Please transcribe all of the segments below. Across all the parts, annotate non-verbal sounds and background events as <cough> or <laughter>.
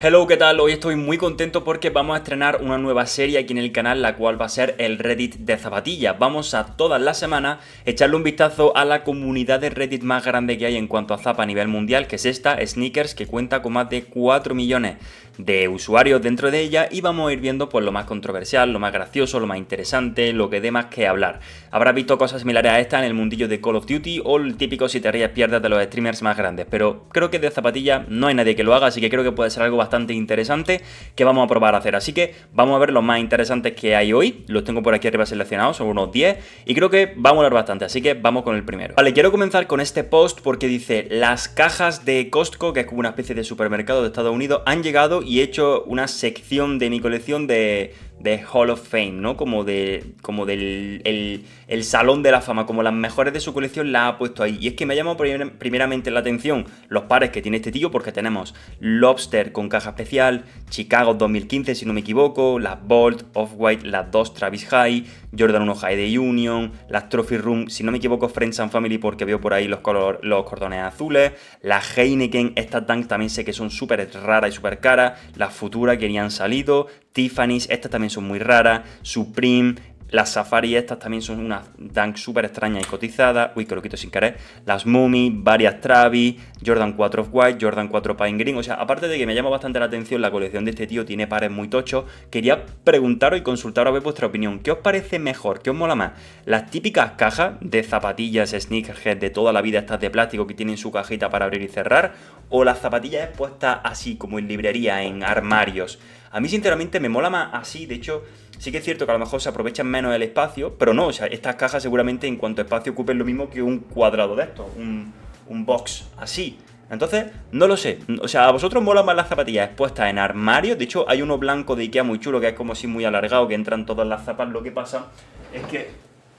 Hello, ¿qué tal? Hoy estoy muy contento porque vamos a estrenar una nueva serie aquí en el canal, la cual va a ser el Reddit de zapatillas. Vamos a todas las semanas echarle un vistazo a la comunidad de Reddit más grande que hay en cuanto a zapa a nivel mundial, que es esta, Sneakers, que cuenta con más de 4 millones de usuarios dentro de ella y vamos a ir viendo pues lo más controversial, lo más gracioso, lo más interesante, lo que dé más que hablar. Habrá visto cosas similares a esta en el mundillo de Call of Duty o el típico si te rías pierdas de los streamers más grandes, pero creo que de zapatilla no hay nadie que lo haga, así que creo que puede ser algo bastante interesante que vamos a probar a hacer. Así que vamos a ver los más interesantes que hay hoy, los tengo por aquí arriba seleccionados, son unos 10 y creo que va a molar bastante, así que vamos con el primero. Vale, quiero comenzar con este post porque dice las cajas de Costco, que es como una especie de supermercado de Estados Unidos, han llegado y he hecho una sección de mi colección de, de Hall of Fame, ¿no? Como, de, como del el, Salón de la Fama, como las mejores de su colección la ha puesto ahí. Y es que me ha llamado primeramente la atención los pares que tiene este tío, porque tenemos Lobster con caja especial, Chicago 2015 si no me equivoco, las Bolt, Off-White, las dos Travis High, Jordan 1 High de Union, las Trophy Room, si no me equivoco Friends and Family porque veo por ahí los, los cordones azules, las Heineken, estas Dunk también sé que son súper raras y súper caras, las Futura que ni han salido, Tiffany's, estas también son muy raras, Supreme, las Safari estas también son unas dunk súper extrañas y cotizadas. Uy, que lo quito sin querer. Las mummy varias Travis, Jordan 4 of White, Jordan 4 Pine Green. O sea, aparte de que me llama bastante la atención, la colección de este tío tiene pares muy tochos. Quería preguntaros y consultaros a ver vuestra opinión. ¿Qué os parece mejor? ¿Qué os mola más? Las típicas cajas de zapatillas, sneakerhead de toda la vida, estas de plástico que tienen su cajita para abrir y cerrar. O las zapatillas expuestas así, como en librería, en armarios. A mí sinceramente me mola más así, de hecho... Sí que es cierto que a lo mejor se aprovechan menos el espacio, pero no, o sea, estas cajas seguramente en cuanto a espacio ocupen lo mismo que un cuadrado de estos, un, box así. Entonces, no lo sé. O sea, ¿a vosotros mola más las zapatillas expuestas en armarios? De hecho, hay uno blanco de Ikea muy chulo que es como así muy alargado, que entran todas las zapas. Lo que pasa es que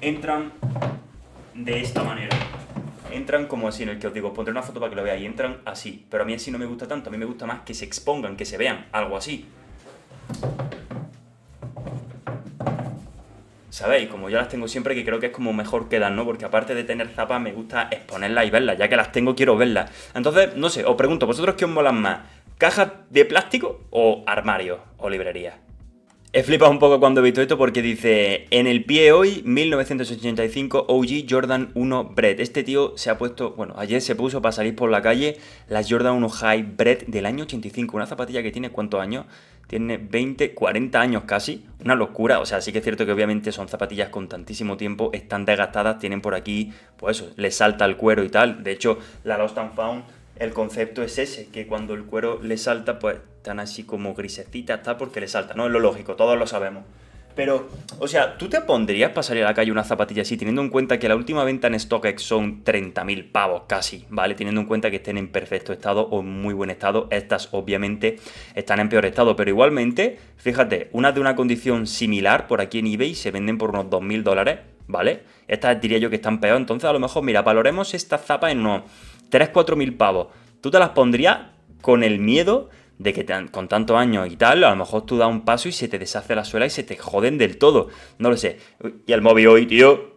entran de esta manera. Entran como así, en el que os digo, os pondré una foto para que lo veáis. Entran así. Pero a mí así no me gusta tanto. A mí me gusta más que se expongan, que se vean. Algo así. ¿sabéis? Como yo las tengo siempre, que creo que es como mejor quedan, ¿no? Porque aparte de tener zapas, me gusta exponerlas y verlas. Ya que las tengo, quiero verlas. Entonces, no sé, os pregunto, ¿vosotros qué os molan más? ¿Cajas de plástico o armario o librerías? He flipado un poco cuando he visto esto porque dice, en el pie hoy, 1985, OG Jordan 1 Bread. Este tío se ha puesto, bueno, ayer se puso para salir por la calle las Jordan 1 High Bread del año 85, una zapatilla que tiene cuántos años, tiene 20, 40 años casi, una locura, o sea, sí que es cierto que obviamente son zapatillas con tantísimo tiempo, están desgastadas, tienen por aquí, pues eso, le salta el cuero y tal, de hecho, la Lost and Found, el concepto es ese, que cuando el cuero le salta, pues están así como grisecitas, tal, porque le salta, ¿no? Es lo lógico, todos lo sabemos. Pero, o sea, ¿tú te pondrías para salir a la calle una zapatilla así, teniendo en cuenta que la última venta en StockX son 30.000 pavos casi, ¿vale? Teniendo en cuenta que estén en perfecto estado o en muy buen estado. Estas, obviamente, están en peor estado, pero igualmente, fíjate, unas de una condición similar por aquí en eBay se venden por unos 2.000 dólares, ¿vale? Estas diría yo que están peor, entonces a lo mejor, mira, valoremos estas zapas en unos 3000 4000 pavos. ¿Tú te las pondrías con el miedo? de que con tantos años y tal, a lo mejor tú das un paso y se te deshace la suela y se te joden del todo. No lo sé. Y el móvil hoy, tío.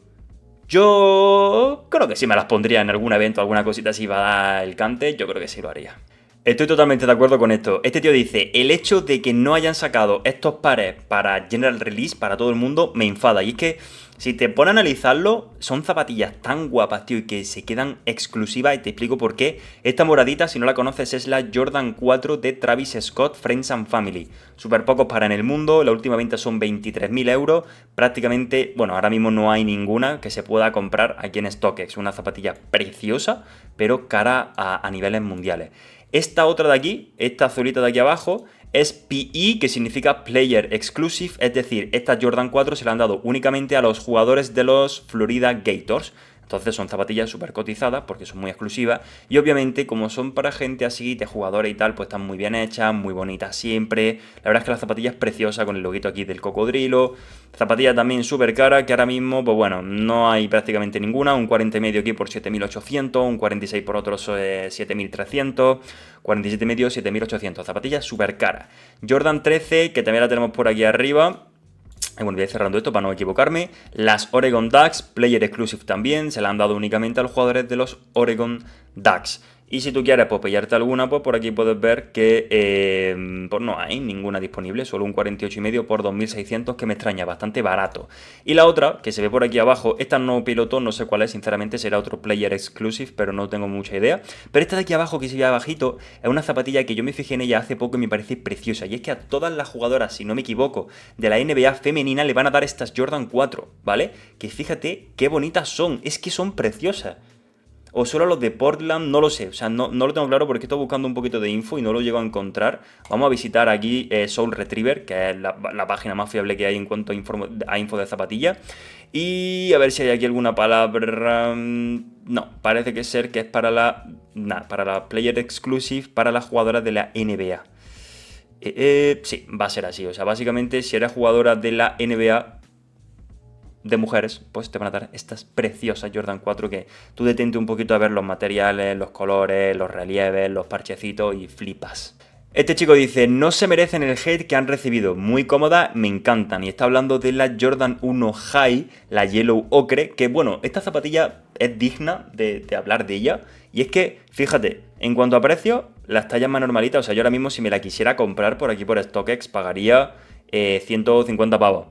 Yo creo que sí me las pondría en algún evento, alguna cosita así va a dar el cante, yo creo que sí lo haría. Estoy totalmente de acuerdo con esto. Este tío dice, el hecho de que no hayan sacado estos pares para General Release, para todo el mundo, me enfada. Y es que si te pone a analizarlo, son zapatillas tan guapas, tío, y que se quedan exclusivas y te explico por qué. Esta moradita, si no la conoces, es la Jordan 4 de Travis Scott Friends and Family. Súper pocos para en el mundo, la última venta son 23.000 euros. Prácticamente, bueno, ahora mismo no hay ninguna que se pueda comprar aquí en StockX. Una zapatilla preciosa, pero cara a niveles mundiales. Esta otra de aquí, esta azulita de aquí abajo, es PE, que significa Player Exclusive, es decir, esta Jordan 4 se la han dado únicamente a los jugadores de los Florida Gators. Entonces son zapatillas súper cotizadas porque son muy exclusivas y obviamente como son para gente así, de jugadora y tal, pues están muy bien hechas, muy bonitas siempre. La verdad es que la zapatilla es preciosa con el loguito aquí del cocodrilo. Zapatilla también súper cara que ahora mismo, pues bueno, no hay prácticamente ninguna. Un 40 medio aquí por 7.800, un 46 por otros 7.300, eh, 47 medio 7.800. Zapatillas súper cara. Jordan 13 que también la tenemos por aquí arriba. Bueno, voy a ir cerrando esto para no equivocarme. Las Oregon Ducks, Player Exclusive también, se la han dado únicamente a los jugadores de los Oregon Ducks. Y si tú quieres pues, pillarte alguna, pues por aquí puedes ver que eh, pues no hay ninguna disponible, solo un 48,5 por 2600 que me extraña, bastante barato. Y la otra, que se ve por aquí abajo, esta no piloto, no sé cuál es, sinceramente será otro player exclusive, pero no tengo mucha idea. Pero esta de aquí abajo que se ve abajito es una zapatilla que yo me fijé en ella hace poco y me parece preciosa. Y es que a todas las jugadoras, si no me equivoco, de la NBA femenina le van a dar estas Jordan 4, ¿vale? Que fíjate qué bonitas son, es que son preciosas o solo los de Portland, no lo sé. O sea, no, no, lo tengo claro porque estoy buscando un poquito de info y no lo llego a encontrar. Vamos a visitar aquí eh, Soul Retriever, que es la, página más fiable que hay en cuanto a, info de zapatilla. Y a ver si hay aquí alguna palabra... Mm, no, parece que ser que es para la... para la Player Exclusive, para las jugadoras de la NBA. Eh, eh, sí, va a ser así. O sea, básicamente si eres jugadora de la NBA, de mujeres, pues te van a dar estas preciosas Jordan 4 que tú detente un poquito a ver los materiales, los colores, los relieves, los parchecitos y flipas. Este chico dice, no se merecen el hate que han recibido, muy cómoda, me encantan. Y está hablando de la Jordan 1 High, la Yellow Ocre, que bueno, esta zapatilla es digna de, hablar de ella. Y es que, fíjate, en cuanto a precio, las tallas más normalitas, o sea, yo ahora mismo si me la quisiera comprar por aquí por StockX pagaría 150 eh, pavos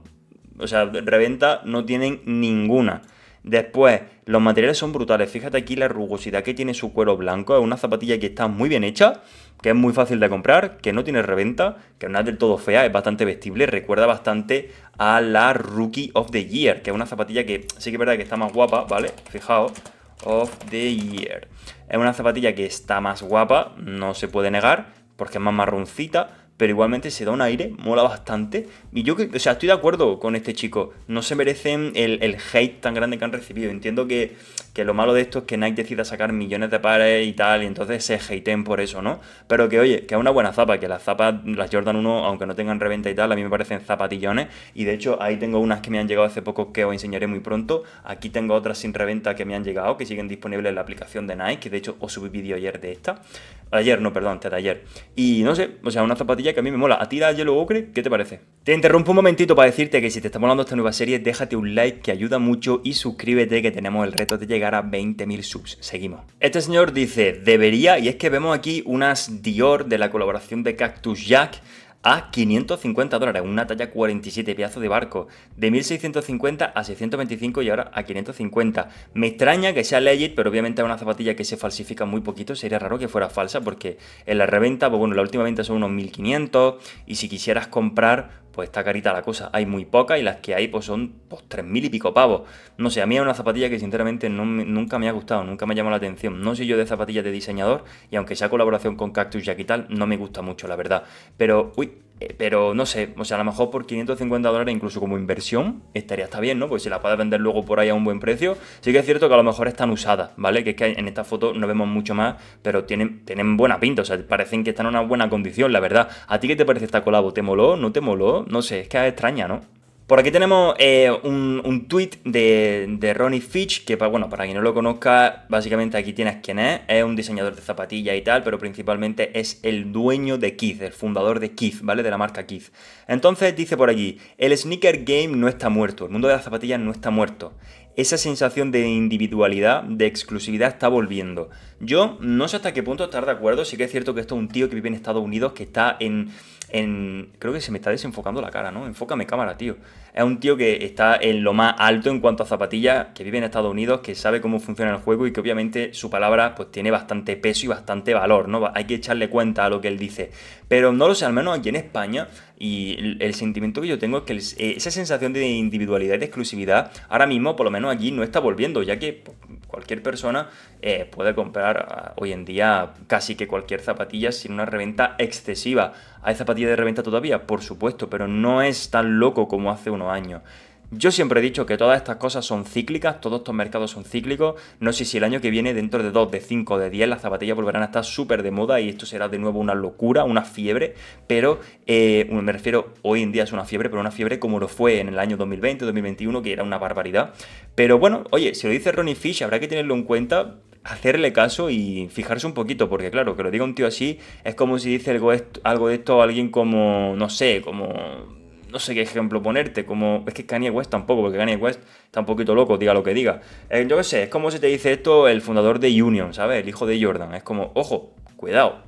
o sea, reventa no tienen ninguna. Después, los materiales son brutales. Fíjate aquí la rugosidad que tiene su cuero blanco. Es una zapatilla que está muy bien hecha, que es muy fácil de comprar, que no tiene reventa, que no es del todo fea, es bastante vestible. Recuerda bastante a la Rookie of the Year, que es una zapatilla que sí que es verdad que está más guapa, ¿vale? Fijaos, of the Year. Es una zapatilla que está más guapa, no se puede negar, porque es más marroncita pero igualmente se da un aire, mola bastante. Y yo, o sea, estoy de acuerdo con este chico. No se merecen el, hate tan grande que han recibido. Entiendo que, que, lo malo de esto es que Nike decida sacar millones de pares y tal, y entonces se hateen por eso, ¿no? Pero que, oye, que es una buena zapa, que las zapas, las Jordan 1, aunque no tengan reventa y tal, a mí me parecen zapatillones. Y de hecho, ahí tengo unas que me han llegado hace poco que os enseñaré muy pronto. Aquí tengo otras sin reventa que me han llegado, que siguen disponibles en la aplicación de Nike, que de hecho os subí vídeo ayer de esta. Ayer, no, perdón, antes de ayer. Y no sé, o sea, una zapatilla que a mí me mola. ¿A ti la Ocre? ¿Qué te parece? Te interrumpo un momentito para decirte que si te está molando esta nueva serie, déjate un like que ayuda mucho y suscríbete que tenemos el reto de llegar a 20.000 subs. Seguimos. Este señor dice, debería, y es que vemos aquí unas Dior de la colaboración de Cactus Jack, a 550 dólares, una talla 47 pedazo de barco, de 1650 a 625 y ahora a 550. Me extraña que sea legit, pero obviamente es una zapatilla que se falsifica muy poquito, sería raro que fuera falsa porque en la reventa, pues bueno, la última venta son unos 1500 y si quisieras comprar pues está carita la cosa. Hay muy pocas y las que hay pues son 3.000 pues, tres y pico pavos. No sé, a mí es una zapatilla que sinceramente nunca me ha gustado, nunca me ha llamado la atención. No soy yo de zapatillas de diseñador y aunque sea colaboración con Cactus Jack y tal, no me gusta mucho, la verdad. Pero, uy, eh, pero no sé, o sea, a lo mejor por 550 dólares, incluso como inversión, estaría está bien, ¿no? Pues si la puedes vender luego por ahí a un buen precio, sí que es cierto que a lo mejor están usadas, ¿vale? Que es que en esta foto no vemos mucho más, pero tienen, tienen buena pinta, o sea, parecen que están en una buena condición, la verdad. ¿A ti qué te parece esta colabo? ¿Te moló? ¿No te moló? No sé, es que es extraña, ¿no? Por aquí tenemos eh, un, un, tweet de, Ronnie Fitch, que para, bueno, para quien no lo conozca, básicamente aquí tienes quién es. Es un diseñador de zapatillas y tal, pero principalmente es el dueño de Keith, el fundador de Keith, ¿vale? De la marca Keith. Entonces dice por allí, el sneaker game no está muerto, el mundo de las zapatillas no está muerto esa sensación de individualidad, de exclusividad está volviendo. Yo no sé hasta qué punto estar de acuerdo, sí que es cierto que esto es un tío que vive en Estados Unidos, que está en... Creo que se me está desenfocando la cara, ¿no? Enfócame cámara, tío es un tío que está en lo más alto en cuanto a zapatillas, que vive en Estados Unidos, que sabe cómo funciona el juego y que obviamente su palabra pues tiene bastante peso y bastante valor, ¿no? Hay que echarle cuenta a lo que él dice. Pero no lo sé, al menos aquí en España, y el, sentimiento que yo tengo es que esa sensación de individualidad y de exclusividad ahora mismo, por lo menos aquí, no está volviendo, ya que pues, cualquier persona eh, puede comprar ah, hoy en día casi que cualquier zapatilla sin una reventa excesiva. ¿Hay zapatillas de reventa todavía? Por supuesto, pero no es tan loco como hace unos años. Yo siempre he dicho que todas estas cosas son cíclicas, todos estos mercados son cíclicos. No sé si el año que viene, dentro de 2, de 5, de 10, las zapatillas volverán a estar súper de moda y esto será de nuevo una locura, una fiebre. Pero eh, me refiero, hoy en día es una fiebre, pero una fiebre como lo fue en el año 2020, 2021, que era una barbaridad. Pero bueno, oye, si lo dice Ronnie Fish, habrá que tenerlo en cuenta hacerle caso y fijarse un poquito, porque claro, que lo diga un tío así es como si dice algo, algo de esto a alguien como, no sé, como no sé qué ejemplo ponerte, como es que Kanye West tampoco, porque Kanye West está un poquito loco, diga lo que diga. Eh, yo qué sé, es como si te dice esto el fundador de Union, ¿sabes? El hijo de Jordan, es como, ojo, cuidado.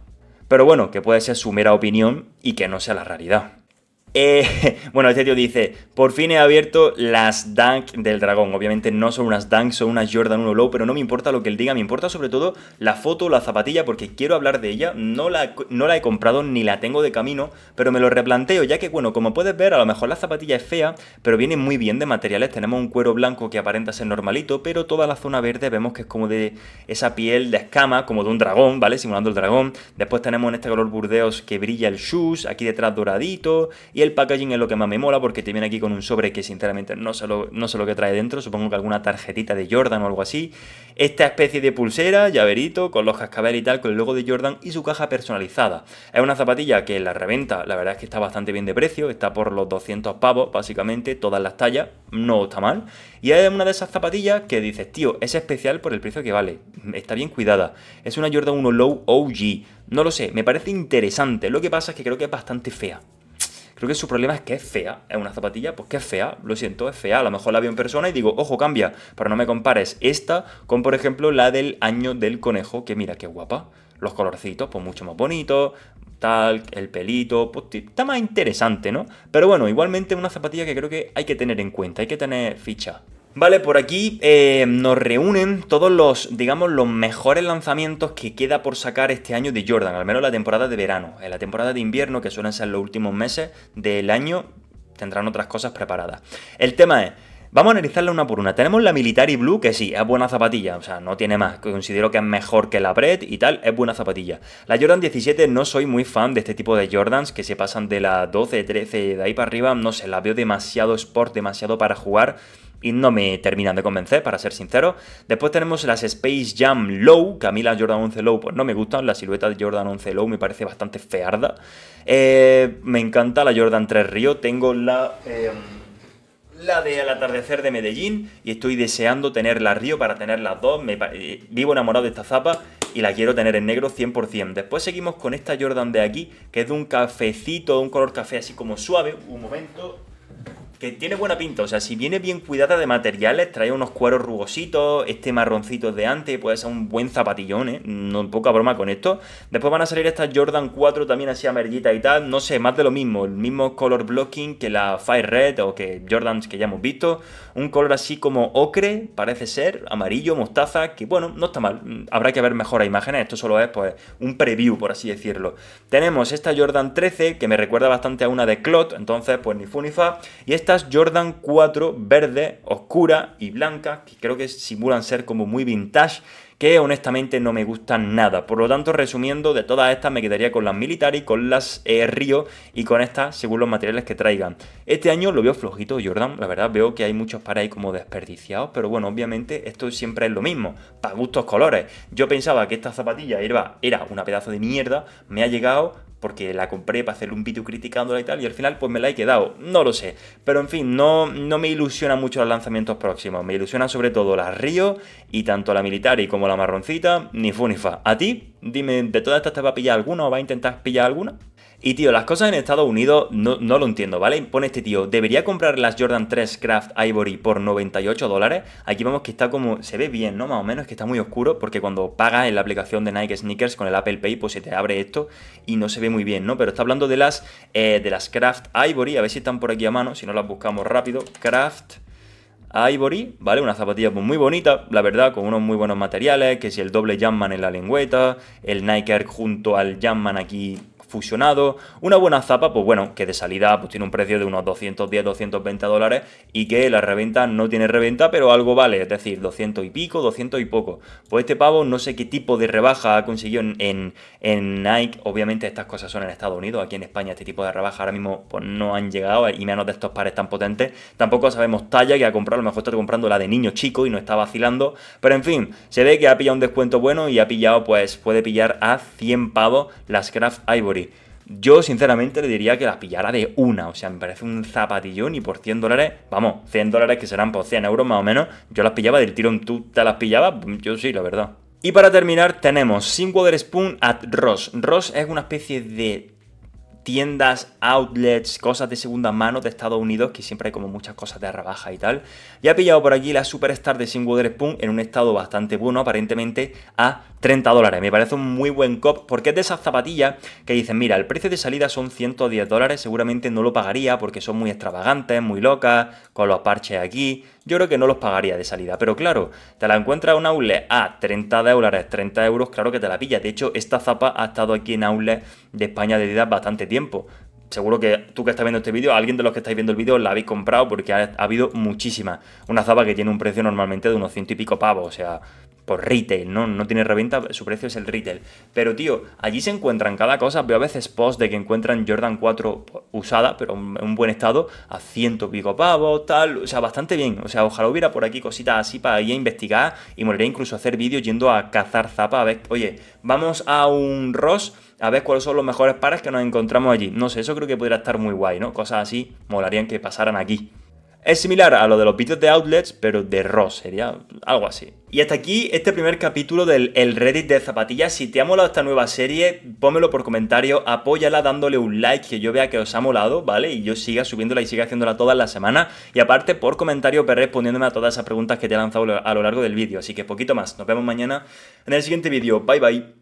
Pero bueno, que puede ser su mera opinión y que no sea la realidad. Eh, <laughs> bueno, este tío dice, por fin he abierto las Dunk del dragón. Obviamente no son unas Dunk, son unas Jordan 1 Low, pero no me importa lo que él diga, me importa sobre todo la foto, la zapatilla, porque quiero hablar de ella. No la, no la he comprado ni la tengo de camino, pero me lo replanteo, ya que, bueno, como puedes ver, a lo mejor la zapatilla es fea, pero viene muy bien de materiales. Tenemos un cuero blanco que aparenta ser normalito, pero toda la zona verde vemos que es como de esa piel de escama, como de un dragón, ¿vale? Simulando el dragón. Después tenemos en este color burdeos que brilla el shoes, aquí detrás doradito y el packaging es lo que más me mola porque te viene aquí con un sobre que sinceramente no sé lo, no lo que trae dentro, supongo que alguna tarjetita de Jordan o algo así. Esta especie de pulsera, llaverito, con los cascabel y tal, con el logo de Jordan y su caja personalizada. Es una zapatilla que la reventa, la verdad es que está bastante bien de precio, está por los 200 pavos básicamente, todas las tallas, no está mal. Y es una de esas zapatillas que dices, tío, es especial por el precio que vale, está bien cuidada. Es una Jordan 1 Low OG, no lo sé, me parece interesante, lo que pasa es que creo que es bastante fea. Creo que su problema es que es fea. Es una zapatilla, pues que es fea. Lo siento, es fea. A lo mejor la veo en persona y digo, ojo, cambia. Pero no me compares esta con, por ejemplo, la del año del conejo, que mira, qué guapa. Los colorcitos, pues mucho más bonitos, tal, el pelito, pues está más interesante, ¿no? Pero bueno, igualmente una zapatilla que creo que hay que tener en cuenta, hay que tener ficha. Vale, por aquí eh, nos reúnen todos los, digamos, los mejores lanzamientos que queda por sacar este año de Jordan, al menos la temporada de verano. En la temporada de invierno, que suelen ser los últimos meses del año, tendrán otras cosas preparadas. El tema es, Vamos a analizarla una por una. Tenemos la Military Blue, que sí, es buena zapatilla, o sea, no tiene más. Considero que es mejor que la Bred y tal, es buena zapatilla. La Jordan 17 no soy muy fan de este tipo de Jordans que se pasan de la 12, 13, de ahí para arriba, no sé, la veo demasiado sport, demasiado para jugar y no me terminan de convencer, para ser sincero. Después tenemos las Space Jam Low, que a mí las Jordan 11 Low pues no me gustan, la silueta de Jordan 11 Low me parece bastante fearda. Eh, me encanta la Jordan 3 Río, tengo la... Eh, la de Al atardecer de Medellín y estoy deseando tener la Río para tener las dos. Eh, vivo enamorado de esta zapa y la quiero tener en negro 100%. Después seguimos con esta Jordan de aquí, que es de un cafecito, de un color café así como suave. Un momento que tiene buena pinta. O sea, si viene bien cuidada de materiales, trae unos cueros rugositos, este marroncito de antes, puede ser un buen zapatillón, ¿eh? No, poca broma con esto. Después van a salir estas Jordan 4 también así amarillita y tal. No sé, más de lo mismo. El mismo color blocking que la Fire Red o que Jordans que ya hemos visto. Un color así como ocre, parece ser, amarillo, mostaza, que bueno, no está mal. Habrá que ver mejor a imágenes. Esto solo es, pues, un preview, por así decirlo. Tenemos esta Jordan 13, que me recuerda bastante a una de Clot, entonces, pues ni funifa. Y esta estas Jordan 4 verde, oscura y blanca, que creo que simulan ser como muy vintage, que honestamente no me gustan nada. Por lo tanto, resumiendo, de todas estas me quedaría con las Military, con las eh, Río y con estas según los materiales que traigan. Este año lo veo flojito, Jordan. La verdad, veo que hay muchos para ahí como desperdiciados, pero bueno, obviamente esto siempre es lo mismo, para gustos colores. Yo pensaba que esta zapatilla era una pedazo de mierda, me ha llegado porque la compré para hacer un vídeo criticándola y tal, y al final pues me la he quedado, no lo sé. Pero en fin, no, no me ilusiona mucho los lanzamientos próximos, me ilusiona sobre todo la Río y tanto la y como la Marroncita, ni Funifa. fa. ¿A ti? Dime, ¿de todas estas te va a pillar alguna o va a intentar pillar alguna? Y tío, las cosas en Estados Unidos no, lo entiendo, ¿vale? Pone este tío, debería comprar las Jordan 3 Craft Ivory por 98 dólares. Aquí vemos que está como, se ve bien, ¿no? Más o menos, que está muy oscuro porque cuando pagas en la aplicación de Nike Sneakers con el Apple Pay, pues se te abre esto y no se ve muy bien, ¿no? Pero está hablando de las, eh, de las Craft Ivory, a ver si están por aquí a mano, si no las buscamos rápido. Craft... Ivory, ¿vale? Una zapatilla pues, muy bonita, la verdad, con unos muy buenos materiales, que si el doble Jamman en la lengüeta, el Nike junto al Jamman aquí fusionado. Una buena zapa, pues bueno, que de salida pues tiene un precio de unos 210, 220 dólares y que la reventa no tiene reventa, pero algo vale, es decir, 200 y pico, 200 y poco. Pues este pavo no sé qué tipo de rebaja ha conseguido en, Nike. Obviamente estas cosas son en Estados Unidos, aquí en España este tipo de rebaja ahora mismo pues, no han llegado y menos de estos pares tan potentes. Tampoco sabemos talla que ha comprado, a lo mejor está comprando la de niño chico y no está vacilando. Pero en fin, se ve que ha pillado un descuento bueno y ha pillado, pues puede pillar a 100 pavos las Craft Ivory yo sinceramente le diría que las pillara de una. O sea, me parece un zapatillón y por 100 dólares, vamos, 100 dólares que serán por 100 euros más o menos, yo las pillaba del tirón. ¿Tú te las pillabas? Yo sí, la verdad. Y para terminar tenemos Sin Water Spoon at Ross. Ross es una especie de tiendas, outlets, cosas de segunda mano de Estados Unidos, que siempre hay como muchas cosas de rebaja y tal. Y ha pillado por aquí la Superstar de Sin Spoon en un estado bastante bueno, aparentemente a 30 dólares. Me parece un muy buen cop porque es de esas zapatillas que dicen, mira, el precio de salida son 110 dólares, seguramente no lo pagaría porque son muy extravagantes, muy locas, con los parches aquí, yo creo que no los pagaría de salida. Pero claro, te la encuentras en un outlet a 30 dólares, 30 euros, claro que te la pillas. De hecho, esta zapa ha estado aquí en outlet de España de vida bastante tiempo. Seguro que tú que estás viendo este vídeo, alguien de los que estáis viendo el vídeo la habéis comprado porque ha, ha habido muchísimas. Una zapa que tiene un precio normalmente de unos ciento y pico pavos, o sea, por retail, ¿no? No tiene reventa, su precio es el retail. Pero, tío, allí se encuentran cada cosa. Veo a veces posts de que encuentran Jordan 4 usada, pero en un buen estado, a ciento pico pavos, tal. O sea, bastante bien. O sea, ojalá hubiera por aquí cositas así para ir a investigar y molaría incluso hacer vídeos yendo a cazar zapas. A ver, oye, vamos a un Ross a ver cuáles son los mejores pares que nos encontramos allí. No sé, eso creo que podría estar muy guay, ¿no? Cosas así molarían que pasaran aquí. Es similar a lo de los vídeos de outlets, pero de Ross, sería algo así. Y hasta aquí este primer capítulo del El Reddit de zapatillas. Si te ha molado esta nueva serie, pónmelo por comentario, apóyala dándole un like que yo vea que os ha molado, ¿vale? Y yo siga subiéndola y siga haciéndola toda la semana. Y aparte, por comentario, respondiéndome a todas esas preguntas que te he lanzado a lo largo del vídeo. Así que poquito más. Nos vemos mañana en el siguiente vídeo. Bye bye.